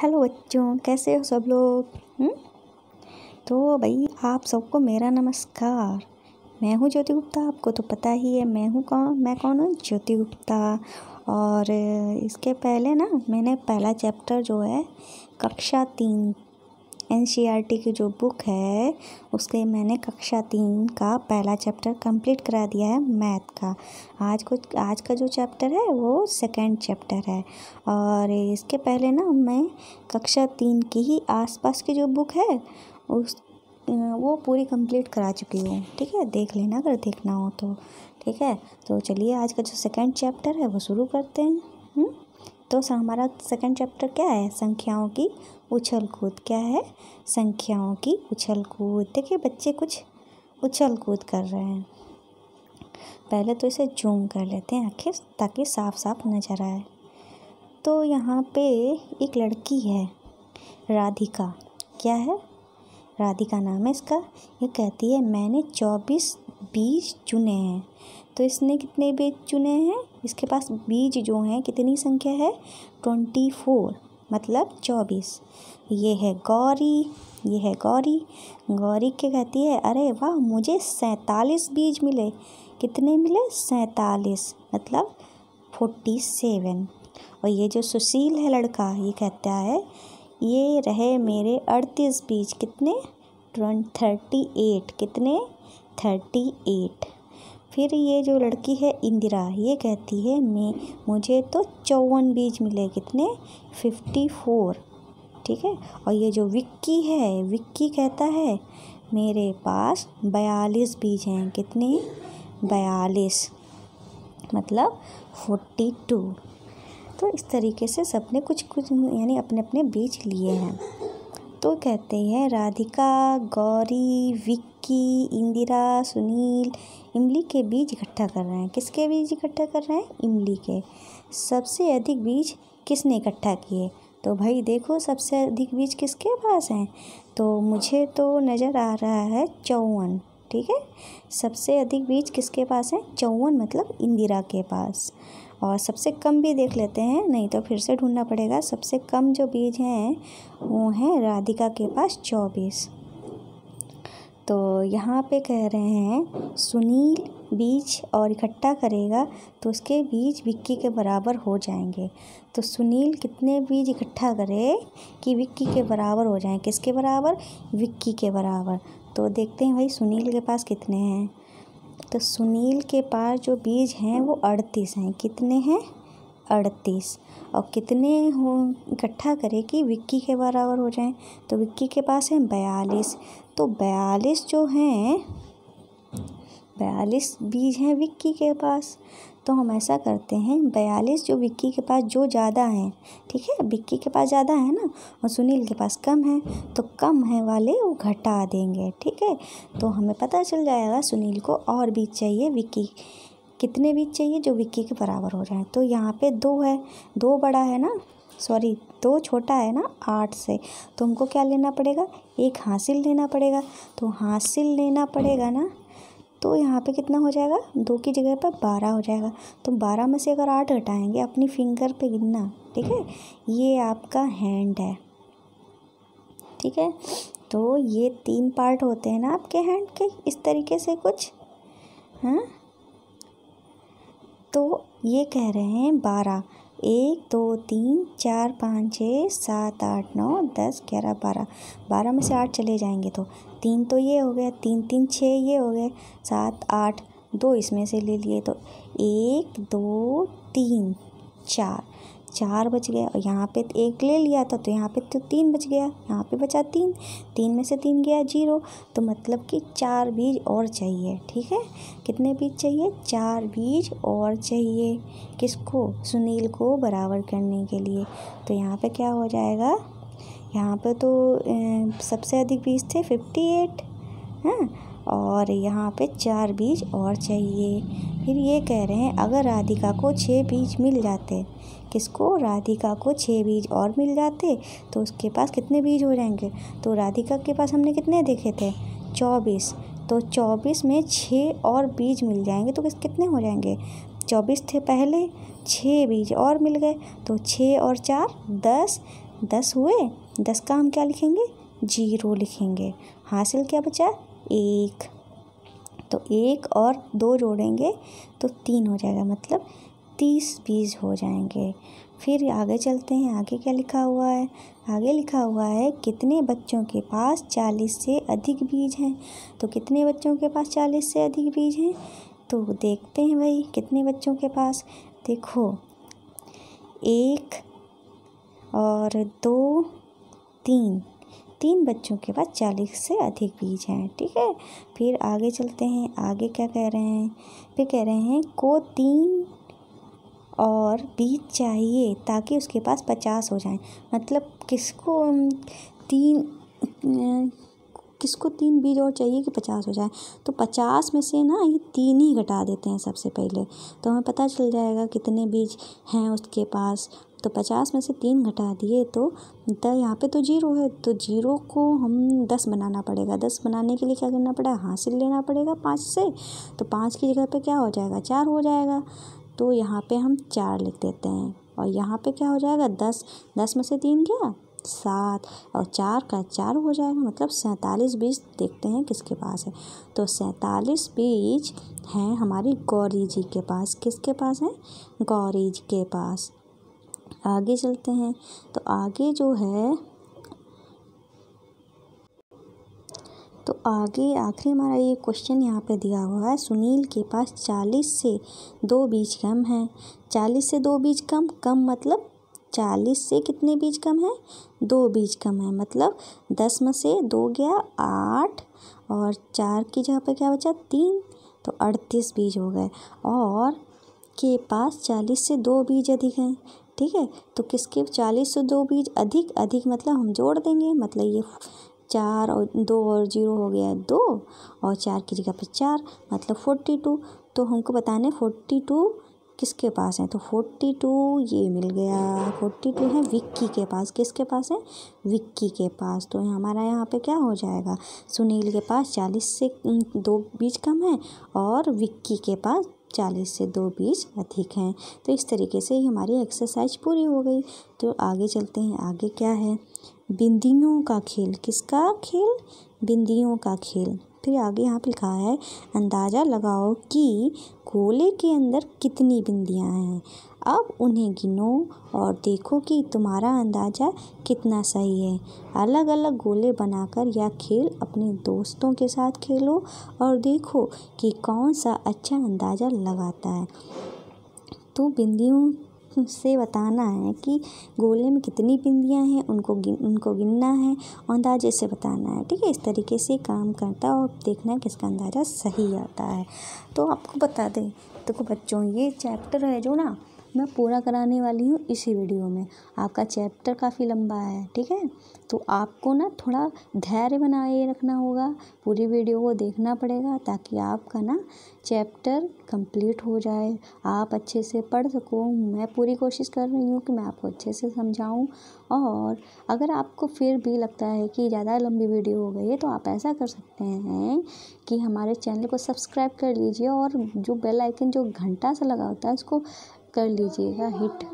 Hello बच्चों कैसे हो सब लोग हुँ? हम्म? तो भाई आप सबको मेरा नमस्कार मैं हूँ ज्योति गुप्ता आपको तो पता ही है मैं हूँ कौन मैं कौन हूँ ज्योति गुप्ता और इसके पहले ना मैंने पहला चैप्टर जो है कक्षा तीन एन सी आर टी की जो बुक है उसके मैंने कक्षा तीन का पहला चैप्टर कंप्लीट करा दिया है मैथ का आज को आज का जो चैप्टर है वो सेकंड चैप्टर है और इसके पहले ना मैं कक्षा तीन की ही आसपास की जो बुक है उस वो पूरी कंप्लीट करा चुकी हूँ ठीक है देख लेना अगर देखना हो तो ठीक है तो चलिए आज का जो सेकेंड चैप्टर है वो शुरू करते हैं हुँ? हम्म? तो हमारा सेकंड चैप्टर क्या है संख्याओं की उछल कूद क्या है संख्याओं की उछल कूद देखिए बच्चे कुछ उछल कूद कर रहे हैं पहले तो इसे जूम कर लेते हैं आखिर ताकि साफ साफ नज़र आए तो यहाँ पे एक लड़की है राधिका क्या है राधिका नाम है इसका ये कहती है मैंने चौबीस बीज चुने हैं तो इसने कितने बीज चुने हैं इसके पास बीज जो हैं कितनी संख्या है ट्वेंटी फोर मतलब चौबीस ये है गौरी ये है गौरी गौरी क्या कहती है अरे वाह मुझे सैंतालीस बीज मिले कितने मिले सैंतालीस मतलब फोर्टी सेवन और ये जो सुशील है लड़का ये कहता है ये रहे मेरे अड़तीस बीज कितने ट्वेंट थर्टी एट कितने थर्टी एट फिर ये जो लड़की है इंदिरा ये कहती है मैं मुझे तो चौवन बीज मिले कितने फिफ्टी फोर ठीक है और ये जो विक्की है विक्की कहता है मेरे पास बयालीस बीज हैं कितने बयालीस मतलब फोर्टी टू तो इस तरीके से सबने कुछ कुछ यानी अपने अपने बीज लिए हैं तो कहते हैं राधिका गौरी विक्की विक्की इंदिरा सुनील इमली के बीज इकट्ठा कर रहे हैं किसके बीज इकट्ठा कर रहे हैं इमली के सबसे अधिक बीज किसने इकट्ठा किए तो भाई देखो सबसे अधिक बीज किसके पास हैं तो मुझे तो नज़र आ रहा है चौवन ठीक है सबसे अधिक बीज किसके पास हैं चौवन मतलब इंदिरा के पास और सबसे कम भी देख लेते हैं नहीं तो फिर से ढूंढना पड़ेगा सबसे कम जो बीज हैं वो हैं राधिका के पास चौबीस तो यहाँ पे कह रहे हैं सुनील बीज और इकट्ठा करेगा तो उसके बीज विक्की के बराबर हो जाएंगे तो सुनील कितने बीज इकट्ठा करे कि विक्की के बराबर हो जाएं किसके बराबर विक्की के बराबर तो देखते हैं भाई सुनील के पास कितने हैं तो सुनील के पास जो बीज हैं वो अड़तीस हैं कितने हैं अड़तीस और कितने हो इकट्ठा करें कि विक्की के बराबर हो जाएं तो विक्की के पास हैं बयालीस तो बयालीस जो हैं बयालीस बीज हैं विक्की के पास तो हम ऐसा करते हैं बयालीस जो विक्की के पास जो ज़्यादा हैं ठीक है विक्की के पास ज़्यादा है ना और सुनील के पास कम है तो कम है वाले वो घटा देंगे ठीक है तो हमें पता चल जाएगा सुनील को और बीज चाहिए विक्की कितने बीज चाहिए जो विक्की के बराबर हो जाए तो यहाँ पे दो है दो बड़ा है ना सॉरी दो छोटा है ना आठ से तो हमको क्या लेना पड़ेगा एक हासिल लेना पड़ेगा तो हासिल लेना पड़ेगा ना तो यहाँ पे कितना हो जाएगा दो की जगह पर बारह हो जाएगा तो बारह में से अगर आठ हटाएंगे अपनी फिंगर पे गिनना ठीक है ये आपका हैंड है ठीक है तो ये तीन पार्ट होते हैं ना आपके हैंड के इस तरीके से कुछ हाँ तो ये कह रहे हैं बारह एक दो तीन चार पाँच छः सात आठ नौ दस ग्यारह बारह बारह में से आठ चले जाएंगे तो तीन तो ये हो गया तीन तीन छः ये हो गए सात आठ दो इसमें से ले लिए तो एक दो तीन चार चार बच गए और यहाँ पे एक ले लिया था तो यहाँ पे तो तीन बच गया यहाँ पे बचा तीन तीन में से तीन गया जीरो तो मतलब कि चार बीज और चाहिए ठीक है कितने बीज चाहिए चार बीज और चाहिए किसको सुनील को बराबर करने के लिए तो यहाँ पे क्या हो जाएगा यहाँ पे तो सबसे अधिक बीज थे फिफ्टी एट हाँ और यहाँ पे चार बीज और चाहिए फिर ये कह रहे हैं अगर राधिका को छः बीज मिल जाते किसको राधिका को छः बीज और मिल जाते तो उसके पास कितने बीज हो जाएंगे तो राधिका के पास हमने कितने देखे थे चौबीस तो चौबीस में छः और बीज मिल जाएंगे तो किस कितने हो जाएंगे चौबीस थे पहले छः बीज और मिल गए तो छः और चार दस दस हुए दस का हम क्या लिखेंगे जीरो लिखेंगे हासिल क्या बचा एक तो एक और दो जोड़ेंगे तो तीन हो जाएगा मतलब तीस बीज हो जाएंगे फिर आगे चलते हैं आगे क्या लिखा हुआ है आगे लिखा हुआ है कितने बच्चों के पास चालीस से अधिक बीज हैं तो कितने बच्चों के पास चालीस से अधिक बीज हैं तो देखते हैं भाई कितने बच्चों के पास देखो एक और दो तीन तीन बच्चों के पास चालीस से अधिक बीज हैं ठीक है फिर आगे चलते हैं आगे क्या कह रहे हैं फिर कह रहे हैं को तीन और बीज चाहिए ताकि उसके पास पचास हो जाएं मतलब किसको तीन अं, किसको तीन बीज और चाहिए कि पचास हो जाए तो पचास में से ना ये तीन ही घटा देते हैं सबसे पहले तो हमें पता चल जाएगा कितने बीज हैं उसके पास तो पचास में से तीन घटा दिए तो द यहाँ पे तो जीरो है तो जीरो को हम दस बनाना पड़ेगा दस बनाने के लिए क्या करना पड़ेगा हासिल लेना पड़ेगा पाँच से तो पाँच की जगह पे क्या हो जाएगा चार हो जाएगा तो यहाँ पे हम चार लिख देते हैं और यहाँ पे क्या हो जाएगा दस दस में से तीन क्या सात और चार का चार हो जाएगा मतलब सैंतालीस बीज देखते हैं किसके पास है तो सैंतालीस बीज हैं हमारी गौरी जी के पास किसके पास हैं गौरी जी के पास आगे चलते हैं तो आगे जो है तो आगे आखिरी हमारा ये क्वेश्चन यहाँ पे दिया हुआ है सुनील के पास चालीस से दो बीज कम हैं चालीस से दो बीज कम कम मतलब चालीस से कितने बीज कम है दो बीज कम है मतलब दस में से दो गया आठ और चार की जगह पे क्या बचा तीन तो अड़तीस बीज हो गए और के पास चालीस से दो बीज अधिक हैं ठीक है तो किसके चालीस से दो बीज अधिक अधिक मतलब हम जोड़ देंगे मतलब ये चार और दो और जीरो हो गया दो और चार की जगह पर चार मतलब फोर्टी टू तो हमको बताने फोर्टी टू किसके पास है तो फोर्टी टू ये मिल गया फोर्टी टू है विक्की के पास किसके पास है विक्की के पास तो हमारा यहाँ पे क्या हो जाएगा सुनील के पास चालीस से दो बीज कम है और विक्की के पास चालीस से दो बीज अधिक हैं तो इस तरीके से हमारी एक्सरसाइज पूरी हो गई तो आगे चलते हैं आगे क्या है बिंदियों का खेल किसका खेल बिंदियों का खेल फिर आगे यहाँ पर लिखा है अंदाजा लगाओ कि गोले के अंदर कितनी बिंदियाँ हैं अब उन्हें गिनो और देखो कि तुम्हारा अंदाजा कितना सही है अलग अलग गोले बनाकर यह खेल अपने दोस्तों के साथ खेलो और देखो कि कौन सा अच्छा अंदाजा लगाता है तो बिंदियों से बताना है कि गोले में कितनी बिंदियाँ हैं उनको गिन उनको गिनना है और अंदाजे से बताना है ठीक है इस तरीके से काम करता है और देखना है किसका अंदाज़ा सही आता है तो आपको बता दें देखो बच्चों ये चैप्टर है जो ना मैं पूरा कराने वाली हूँ इसी वीडियो में आपका चैप्टर काफ़ी लंबा है ठीक है तो आपको ना थोड़ा धैर्य बनाए रखना होगा पूरी वीडियो को देखना पड़ेगा ताकि आपका ना चैप्टर कंप्लीट हो जाए आप अच्छे से पढ़ सको मैं पूरी कोशिश कर रही हूँ कि मैं आपको अच्छे से समझाऊँ और अगर आपको फिर भी लगता है कि ज़्यादा लंबी वीडियो हो गई है तो आप ऐसा कर सकते हैं कि हमारे चैनल को सब्सक्राइब कर लीजिए और जो बेल आइकन जो घंटा सा लगा होता है उसको कर लीजिएगा हिट